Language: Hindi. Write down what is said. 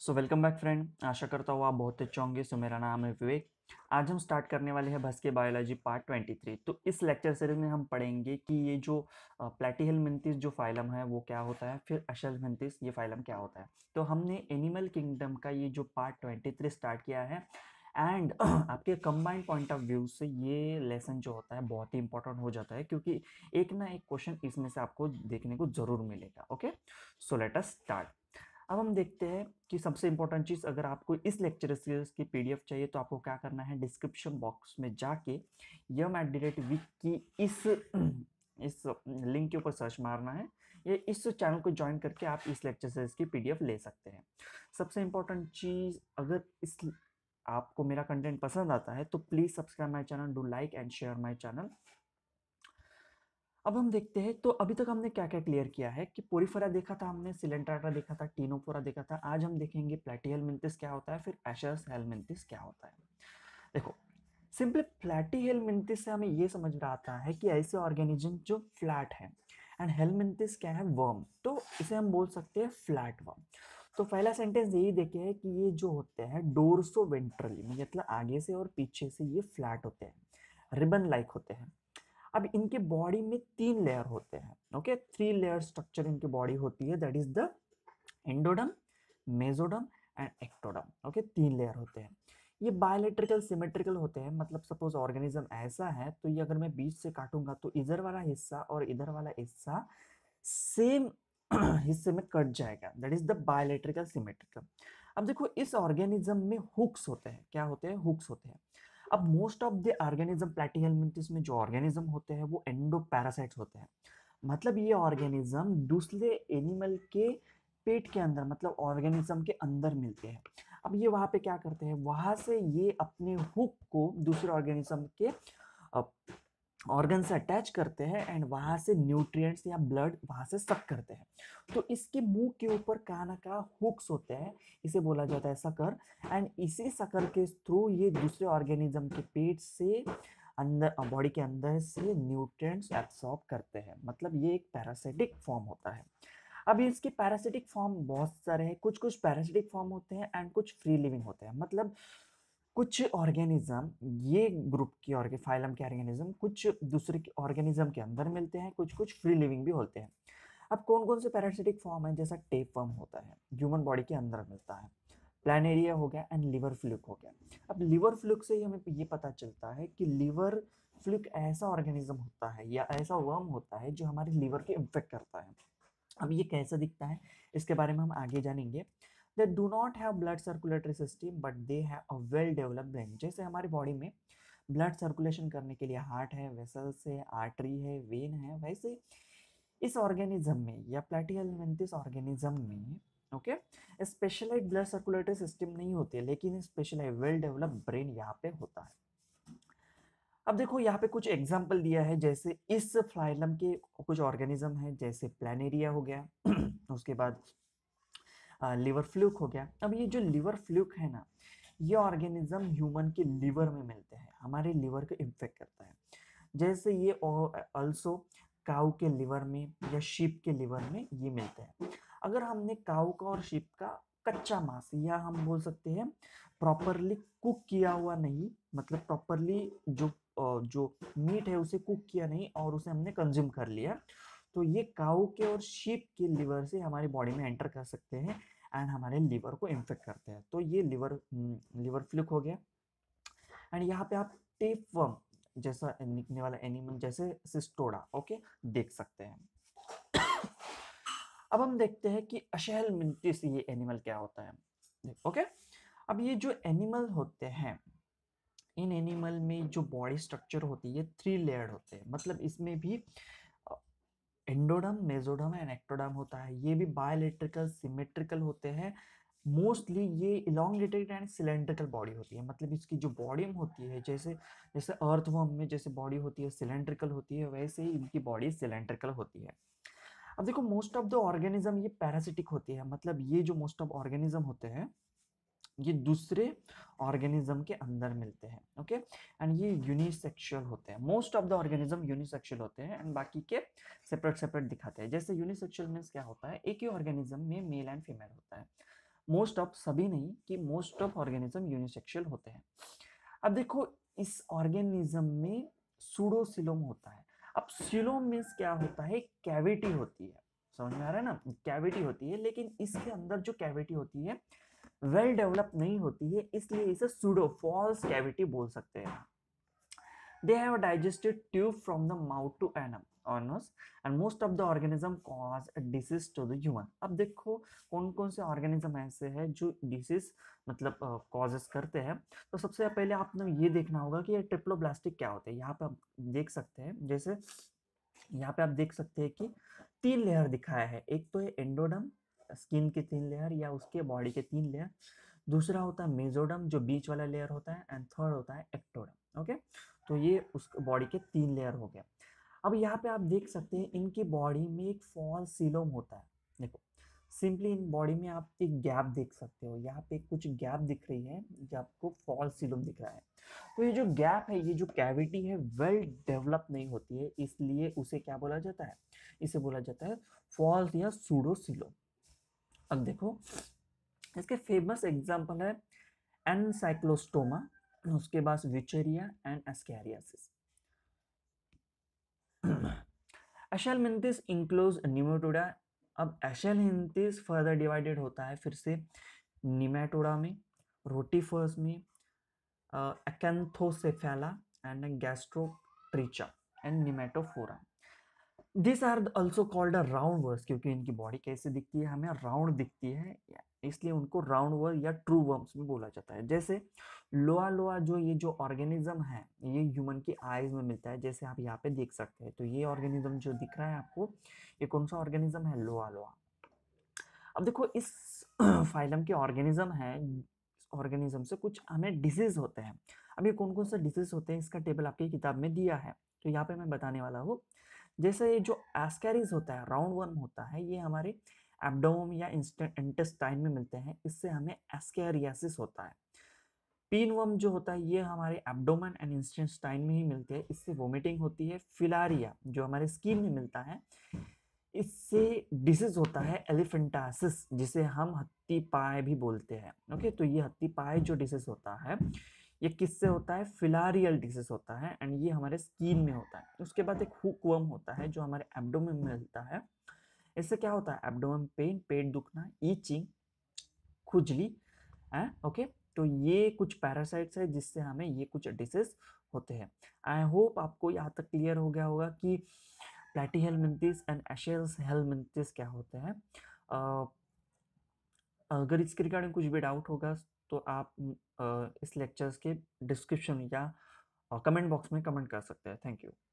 सो वेलकम बैक फ्रेंड आशा करता हूँ आप बहुत अच्छे होंगे सो मेरा नाम है विवेक आज हम स्टार्ट करने वाले हैं भस्के बायोलॉजी पार्ट 23 तो इस लेक्चर सीरीज में हम पढ़ेंगे कि ये जो प्लेटिहल मिंतिस जो फाइलम है वो क्या होता है फिर अशल मिंतिस ये फाइलम क्या होता है तो हमने एनिमल किंगडम का ये जो पार्ट थ्री स्टार्ट किया है एंड आपके कंबाइंड पॉइंट ऑफ व्यू से ये लेसन जो होता है बहुत ही इंपॉर्टेंट हो जाता है क्योंकि एक ना एक क्वेश्चन इसमें से आपको देखने को ज़रूर मिलेगा okay so let us start अब हम देखते हैं कि सबसे इंपॉर्टेंट चीज़ अगर आपको इस लेक्चर सीरीज की पीडीएफ चाहिए तो आपको क्या करना है डिस्क्रिप्शन बॉक्स में जाके यम एट दी रेट वीक की इस इस लिंक के ऊपर सर्च मारना है ये इस चैनल को ज्वाइन करके आप इस लेक्चर सीरीज की पीडीएफ ले सकते हैं सबसे इंपॉर्टेंट चीज़ अगर इस आपको मेरा कंटेंट पसंद आता है तो please subscribe my channel do like and share my channel अब हम देखते हैं तो अभी तक हमने क्या क्या क्लियर किया है कि पोरीफोरा देखा था हमने सिलेंट्राटा देखा था टीनोफोरा देखा था आज हम देखेंगे प्लेटीहेलमिंथिस क्या होता है फिर एशर्स हेलमिंथिस क्या होता है देखो सिंपली प्लेटीहेलमिंथिस से हमें ये समझ में आता है कि ऐसे ऑर्गेनिज्म जो फ्लैट है एंड हेलमिंथिस क्या है वर्म तो इसे हम बोल सकते हैं फ्लैट वर्म तो पहला सेंटेंस यही देखे है कि ये जो होते हैं डोरसो वेंट्रली मतलब आगे से और पीछे से ये फ्लैट होते हैं रिबन लाइक होते हैं अब इनके बॉडी में तीन लेयर होते हैं ओके थ्री लेयर स्ट्रक्चर इनके बॉडी होती है that is the endoderm mesoderm and ectoderm okay तीन लेयर होते हैं ये बायोलेट्रिकल सिमेट्रिकल होते हैं मतलब सपोज ऑर्गेनिज्म ऐसा है तो ये अगर मैं बीच से काटूंगा तो इधर वाला हिस्सा और इधर वाला हिस्सा सेम हिस्से में कट जाएगा that is the bilaterally symmetrical अब देखो इस ऑर्गेनिज्म में हुक्स होते हैं क्या होते हैं हुक्स होते हैं अब most of the organism Platyhelminthes में जो ऑर्गेनिज्म होते हैं वो एंडोपैरासाइट्स होते हैं मतलब ये ऑर्गेनिज्म दूसरे एनिमल के पेट के अंदर मतलब ऑर्गेनिज्म के अंदर मिलते हैं अब ये वहाँ पे क्या करते हैं वहाँ से ये अपने हुक को दूसरे ऑर्गेनिज्म के ऑर्गन से अटैच करते हैं एंड वहाँ से न्यूट्रिएंट्स या ब्लड वहाँ से सक करते हैं तो इसके मुंह के ऊपर कहाँ ना कहाँ हुक्स होते हैं इसे बोला जाता है सकर एंड इसी सकर के थ्रू ये दूसरे ऑर्गेनिज्म के पेट से अंदर बॉडी के अंदर से न्यूट्रिएंट्स एब्सॉर्ब करते हैं मतलब ये एक पैरासिटिक फॉर्म होता है अब इसके पैरासिटिक फॉर्म बहुत सारे हैं कुछ कुछ पैरासिटिक फॉर्म होते हैं एंड कुछ फ्री लिविंग होते हैं मतलब कुछ ऑर्गेनिज्म ये ग्रुप की ऑर्गे फाइलम के ऑर्गेनिज्म कुछ दूसरे के ऑर्गेनिज्म के अंदर मिलते हैं कुछ कुछ फ्री लिविंग भी होते हैं अब कौन कौन से पैरासिटिक फॉर्म है जैसा टेप फॉर्म होता है ह्यूमन बॉडी के अंदर मिलता है प्लानेरिया हो गया एंड लीवर फ्लूक हो गया अब लीवर फ्लूक से ही हमें ये पता चलता है कि लीवर फ्लूक ऐसा ऑर्गेनिज्म होता है या ऐसा वर्म होता है जो हमारे लीवर को इन्फेक्ट करता है अब ये कैसा दिखता है इसके बारे में हम आगे जानेंगे they do not have blood circulatory system but they have a well developed brain जैसे हमारी बॉडी में ब्लड सर्कुलेशन करने के लिए हार्ट है वेसल्स है आर्टरी है वेन है वैसे इस ऑर्गेनिज्म में या प्लेटियलमेंटिस ऑर्गेनिज्म में okay specialise blood circulatory system नहीं होती है लेकिन स्पेशलाइज वेल डेवलप्ड ब्रेन यहाँ पे होता है अब देखो यहाँ पे कुछ एग्जाम्पल दिया है जैसे इस फ्लाइलम के कुछ ऑर्गेनिज्म है जैसे प्लानेरिया हो गया उसके बाद लीवर फ्लूक हो गया अब ये जो लीवर फ्लूक है ना ये ऑर्गेनिज्म ह्यूमन के लीवर में मिलते हैं हमारे लीवर को इन्फेक्ट करता है जैसे ये ऑल्सो काऊ के लीवर में या शिप के लीवर में ये मिलते हैं अगर हमने काऊ का और शिप का कच्चा मांस या हम बोल सकते हैं प्रॉपरली कुक किया हुआ नहीं मतलब प्रॉपरली जो जो मीट है उसे कुक किया नहीं और उसे हमने कंज्यूम कर लिया तो ये काउ के और शीप के लिवर से हमारे बॉडी में एंटर कर सकते हैं एंड हमारे लिवर को इन्फेक्ट करते हैं तो ये लिवर हम्म, लिवर फ्लुक हो गया एंड यहाँ पे आप टेप वर्म जैसा निकलने वाला एनिमल जैसे सिस्टोडा ओके देख सकते हैं अब हम देखते हैं कि अशहल मिनटिस ये एनिमल क्या होता है ओके अब ये जो एनिमल होते हैं इन एनिमल में जो बॉडी स्ट्रक्चर होती है थ्री लेयर्ड होते हैं मतलब इसमें भी एंडोडम मेजोडम एंड एक्टोडम होता है ये भी बायोलेट्रिकल सिमेट्रिकल होते हैं मोस्टली ये इलांगेटेड एंड सिलेंड्रिकल बॉडी होती है मतलब इसकी जो बॉडी होती है जैसे जैसे अर्थवर्म में जैसे बॉडी होती है सिलेंड्रिकल होती है वैसे ही इनकी बॉडी सिलेंड्रिकल होती है अब देखो मोस्ट ऑफ द ऑर्गेनिज्म ये पैरासिटिक होती है मतलब ये जो मोस्ट ऑफ ऑर्गेनिज्म होते हैं ये दूसरे ऑर्गेनिज्म के अंदर मिलते हैं ओके एंड ये यूनिसेक्शुअल होते हैं most of the organism unisexual होते हैं एंड बाकी के सेपरेट सेपरेट दिखाते हैं जैसे यूनिसेक्शुअल मीन्स क्या होता है एक ही ऑर्गेनिज्म में मेल एंड फीमेल होता है मोस्ट ऑफ सभी नहीं कि मोस्ट ऑफ ऑर्गेनिज्म यूनिसेक्शुअल होते हैं अब देखो इस ऑर्गेनिज्म में सूडोसिलोम होता है अब सिलोम मीन्स क्या होता है कैविटी होती है समझ में आ रहा है ना कैविटी होती है लेकिन इसके अंदर जो कैविटी होती है वेल डेवलप नहीं होती है इसलिए इसे सूडो फॉल्स कैविटी बोल सकते हैं they have digestive tube from the mouth to anus अब देखो कौन कौन से ऑर्गेनिज्म ऐसे हैं जो डिसीज मतलब कॉजेस uh, करते हैं तो सबसे पहले आपने ये देखना होगा कि ये ट्रिप्लोब्लास्टिक क्या होते हैं यहाँ पे आप देख सकते हैं जैसे यहाँ पे आप देख सकते हैं कि तीन लेयर दिखाया है एक तो है एंडोडम स्किन के तीन लेयर या उसके बॉडी के तीन लेयर दूसरा होता है मेजोडम जो बीच वाला लेयर होता है एंड थर्ड होता है एक्टोडम ओके तो ये उस बॉडी के तीन लेयर हो गया अब यहाँ पे आप देख सकते हैं इनकी बॉडी में एक फॉल सीलोम होता है देखो सिंपली इन बॉडी में आप एक गैप देख सकते हो यहाँ पे कुछ गैप दिख रही है जो आपको फॉल सीलोम दिख रहा है तो ये जो गैप है ये जो कैविटी है वेल well डेवलप नहीं होती है इसलिए उसे क्या बोला जाता है इसे बोला जाता है फॉल्स या सूडोसिलोम अब देखो इसके फेमस एग्जाम्पल है एनसाइक्लोस्टोमा उसके बाद Wuchereria and ascariasis Aschelminthes include Nematoda अब एशल एशलमिनथिस फर्दर डिवाइडेड होता है फिर से निमेटोडा में रोटीफर्स में Acanthocephala and Gastrotricha and Nematophora this are also called a round worms क्योंकि इनकी बॉडी कैसे दिखती है हमें राउंड दिखती है इसलिए उनको राउंड वर्म या ट्रू वर्म्स में बोला जाता है जैसे लोआ लोआ जो ये जो ऑर्गेनिज्म है ये ह्यूमन की आइज में मिलता है जैसे आप यहाँ पे देख सकते हैं तो ये ऑर्गेनिज्म जो दिख रहा है आपको ये कौन सा ऑर्गेनिज्म है लोआ लोआ अब देखो इस फाइलम के ऑर्गेनिज्म है ऑर्गेनिज्म से कुछ हमें डिजीज होते हैं अब ये कौन कौन सा डिजीज होते हैं इसका टेबल आपकी किताब में दिया है तो यहाँ पे मैं बताने वाला हूँ जैसे ये जो एस्कैरीज होता है राउंड वर्म होता है ये हमारे एबडोम या इंटेस्टाइन में मिलते हैं इससे हमें एस्कैरियासिस होता है पीन वर्म जो होता है ये हमारे एबडोमन एंड इंस्टेंस्टाइन में ही मिलते हैं इससे वोमिटिंग होती है फिलारिया जो हमारे स्किन में मिलता है इससे डिसीज होता है एलिफेंटासिस जिसे हम हत्ती पाए भी बोलते हैं ओके तो ये हत्ती पाए जो डिसीज होता है ये किससे होता है फिलारियल डिजीज होता है एंड ये हमारे स्किन में होता है तो उसके बाद एक हुकवर्म होता है जो हमारे एबडोम में मिलता है इससे क्या होता है एबडोम पेन पेट दुखना ईचिंग खुजली है ओके तो ये कुछ पैरासाइट्स है जिससे हमें ये कुछ डिसेज होते हैं आई होप आपको यहाँ तक क्लियर हो गया होगा कि प्लेटी हेलमिंथिस एंड एशियल्स हेलमिंथिस क्या होते हैं अगर इसके रिगार्डिंग कुछ भी डाउट होगा तो आप इस लेक्चर्स के डिस्क्रिप्शन या कमेंट बॉक्स में कमेंट कर सकते हैं थैंक यू